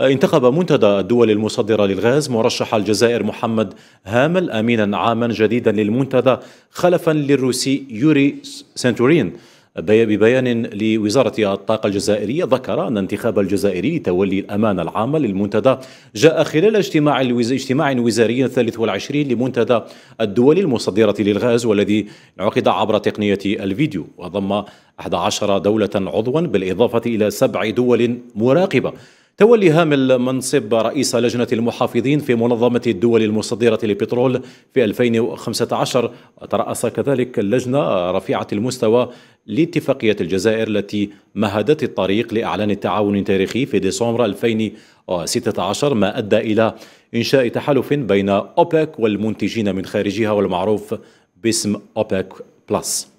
انتخب منتدى الدول المصدرة للغاز مرشح الجزائر محمد هامل أمينا عاما جديدا للمنتدى خلفا للروسي يوري سنتورين ببيان لوزارة الطاقة الجزائرية ذكر أن انتخاب الجزائري لتولي الأمانة العامة للمنتدى جاء خلال اجتماع الوز... اجتماع وزاري 23 لمنتدى الدول المصدرة للغاز والذي عقد عبر تقنية الفيديو وضم 11 دولة عضوا بالإضافة إلى سبع دول مراقبة تولي هامل منصب رئيس لجنة المحافظين في منظمة الدول المصدرة للبترول في 2015 وترأس كذلك اللجنة رفيعة المستوى لاتفاقية الجزائر التي مهدت الطريق لإعلان التعاون التاريخي في ديسمبر 2016 ما أدى إلى إنشاء تحالف بين أوبك والمنتجين من خارجها والمعروف باسم أوبك بلس